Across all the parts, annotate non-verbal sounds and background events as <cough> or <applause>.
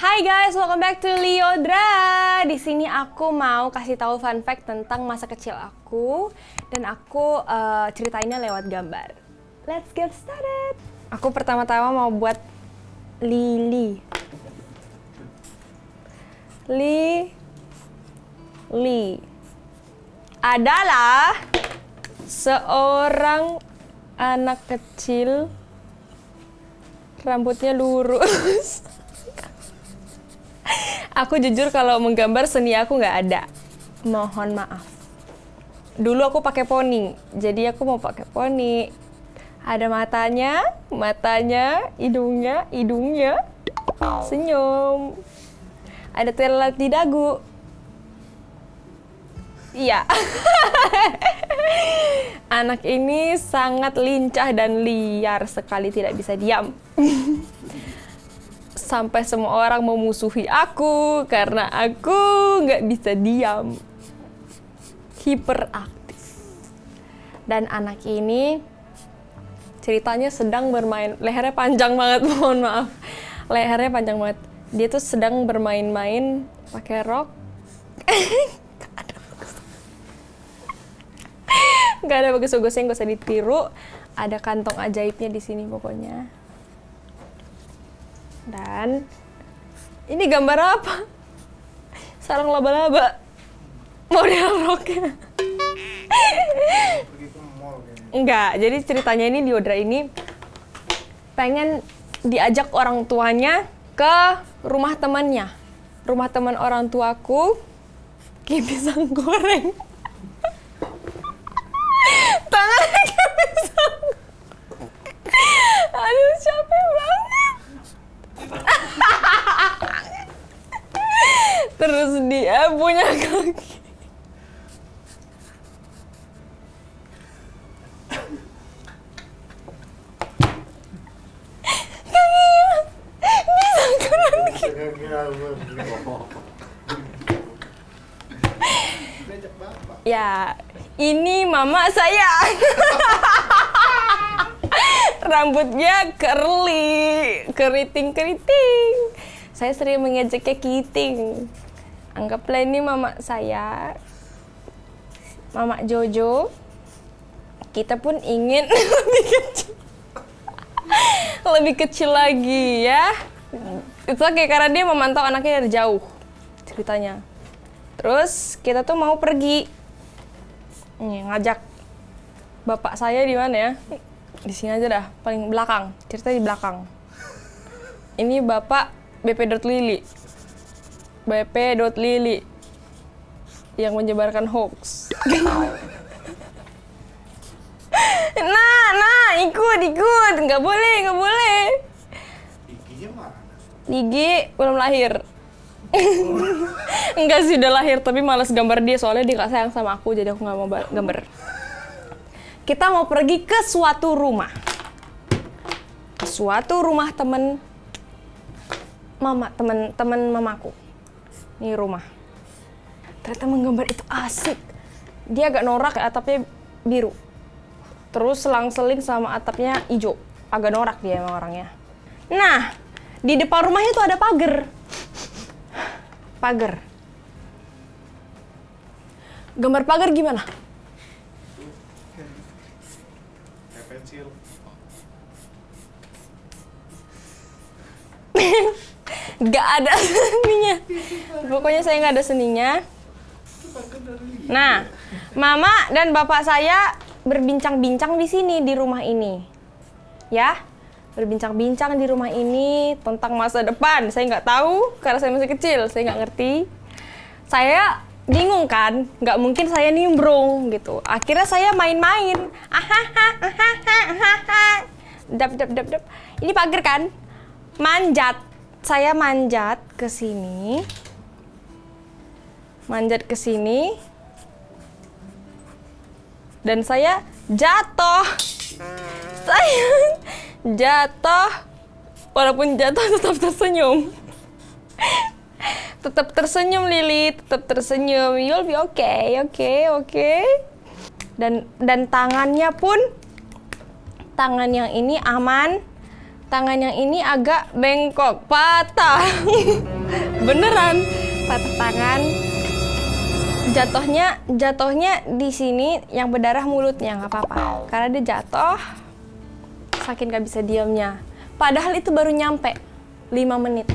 Hai guys, welcome back to Liodra. Di sini aku mau kasih tahu fun fact tentang masa kecil aku dan aku uh, ceritainnya lewat gambar. Let's get started. Aku pertama-tama mau buat Lily. Li li adalah seorang anak kecil rambutnya lurus. <laughs> Aku jujur kalau menggambar seni aku nggak ada. Mohon maaf. Dulu aku pakai poni, jadi aku mau pakai poni. Ada matanya, matanya, hidungnya, hidungnya, senyum. Ada telat di dagu. Iya. <laughs> Anak ini sangat lincah dan liar sekali tidak bisa diam. <laughs> sampai semua orang memusuhi aku karena aku nggak bisa diam. Hiperaktif. Dan anak ini ceritanya sedang bermain, lehernya panjang banget, <laughs> mohon maaf. Lehernya panjang banget. Dia tuh sedang bermain-main pakai rok. <laughs> nggak ada bagus-bagusnya, gak usah ditiru. Ada kantong ajaibnya di sini pokoknya. Dan ini gambar apa? Sarang laba-laba. Model roknya. Enggak, jadi ceritanya ini Diodra ini pengen diajak orang tuanya ke rumah temannya. Rumah teman orang tuaku, kayak pisang goreng. ya ini mama saya rambutnya curly keriting keriting saya sering mengejeknya kiting anggaplah ini mama saya mama Jojo kita pun ingin <laughs> lebih kecil lebih kecil lagi ya itu oke okay, karena dia memantau anaknya dari jauh ceritanya terus kita tuh mau pergi Nih, ngajak bapak saya di mana ya di sini aja dah paling belakang cerita di belakang ini bapak BP Dot Lili bp.lili yang menyebarkan hoax. <laughs> nah, nah, ikut, ikut. Nggak boleh, nggak boleh. gigi belum lahir. Enggak <laughs> sih udah lahir, tapi males gambar dia soalnya dia gak sayang sama aku, jadi aku nggak mau gambar. Kita mau pergi ke suatu rumah. Ke suatu rumah temen mama, temen temen mamaku. Ini rumah. Ternyata menggambar itu asik. Dia agak norak, atapnya biru. Terus selang-seling sama atapnya hijau. Agak norak dia emang orangnya. Nah, di depan rumahnya tuh ada pagar. Pagar. Gambar pagar gimana? pensil. <laughs> Gak ada <laughs> seninya <laughs> pokoknya saya nggak ada seninya nah mama dan bapak saya berbincang-bincang di sini di rumah ini ya berbincang-bincang di rumah ini tentang masa depan saya nggak tahu karena saya masih kecil saya nggak ngerti saya bingung kan nggak mungkin saya nimbrung gitu akhirnya saya main-main dap dap dap dap ini pagar kan manjat saya manjat ke sini. Manjat ke sini. Dan saya jatuh. Saya jatuh. Walaupun jatuh tetap tersenyum. tetap tersenyum Lili, tetap tersenyum. You'll be okay, okay, Okay. Dan dan tangannya pun tangan yang ini aman tangan yang ini agak bengkok, patah. <laughs> Beneran patah tangan. Jatuhnya jatuhnya di sini yang berdarah mulutnya nggak apa-apa. Karena dia jatuh sakit nggak bisa diamnya. Padahal itu baru nyampe 5 menit.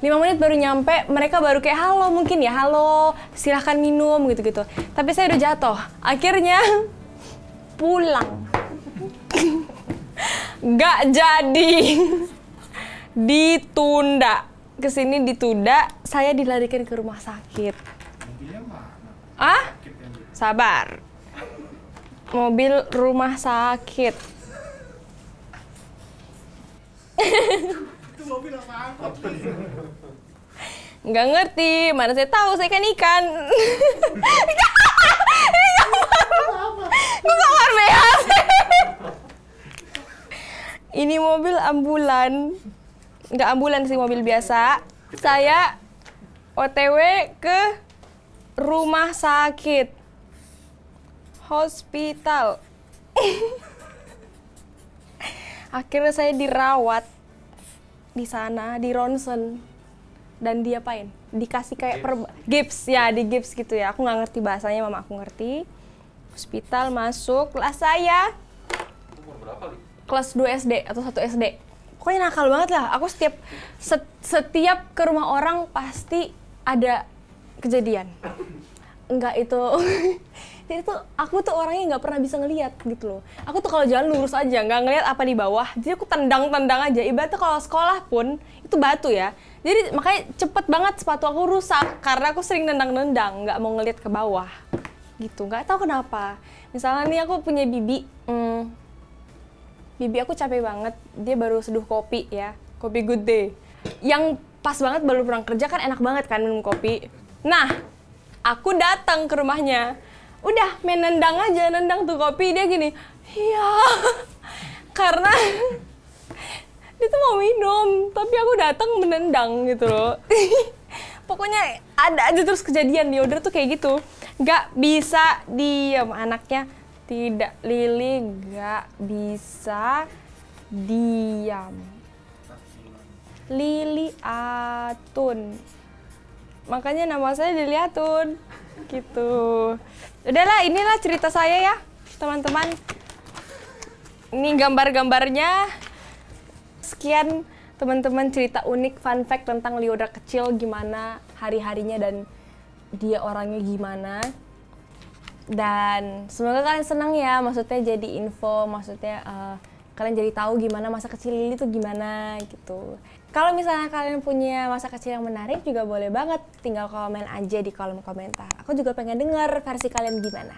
5 menit baru nyampe, mereka baru kayak halo mungkin ya, halo, silahkan minum gitu-gitu. Tapi saya udah jatuh. Akhirnya <laughs> pulang nggak jadi ditunda kesini ditunda saya dilarikan ke rumah sakit ah sabar mobil rumah sakit nggak ngerti mana saya tahu saya kan ikan gue <laughs> nggak warna ya gue ini mobil ambulan. Nggak ambulan sih, mobil biasa. Saya OTW ke rumah sakit. Hospital. <laughs> Akhirnya saya dirawat di sana, di ronsen. Dan dia diapain? Dikasih kayak per gips ya, di gips gitu ya. Aku nggak ngerti bahasanya, mama aku ngerti. Hospital masuk, lah saya. Umur berapa, kelas 2 SD atau 1 SD. Pokoknya nakal banget lah. Aku setiap setiap ke rumah orang pasti ada kejadian. Enggak itu. Jadi <laughs> tuh aku tuh orangnya nggak pernah bisa ngelihat gitu loh. Aku tuh kalau jalan lurus aja, nggak ngelihat apa di bawah. Jadi aku tendang-tendang aja. Ibaratnya kalau sekolah pun itu batu ya. Jadi makanya cepet banget sepatu aku rusak karena aku sering nendang-nendang, nggak mau ngelihat ke bawah gitu nggak tahu kenapa misalnya nih aku punya bibi hmm, bibi aku capek banget dia baru seduh kopi ya kopi good day yang pas banget baru pulang kerja kan enak banget kan minum kopi nah aku datang ke rumahnya udah main nendang aja nendang tuh kopi dia gini iya <laughs> karena <laughs> dia tuh mau minum tapi aku datang menendang gitu loh <laughs> pokoknya ada aja terus kejadian di order tuh kayak gitu Gak bisa diem anaknya tidak, Lili gak bisa diam. Lili Atun. Makanya nama saya Lili Atun. Gitu. Udahlah, inilah cerita saya ya, teman-teman. Ini gambar-gambarnya. Sekian teman-teman cerita unik, fun fact tentang Lioda kecil, gimana hari-harinya dan dia orangnya gimana dan semoga kalian senang ya maksudnya jadi info maksudnya uh, kalian jadi tahu gimana masa kecil Lili tuh gimana gitu kalau misalnya kalian punya masa kecil yang menarik juga boleh banget tinggal komen aja di kolom komentar aku juga pengen denger versi kalian gimana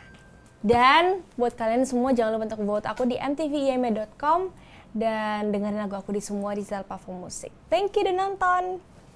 dan buat kalian semua jangan lupa untuk vote aku di mtvime.com dan dengerin lagu aku di semua digital platform musik. Thank you udah nonton.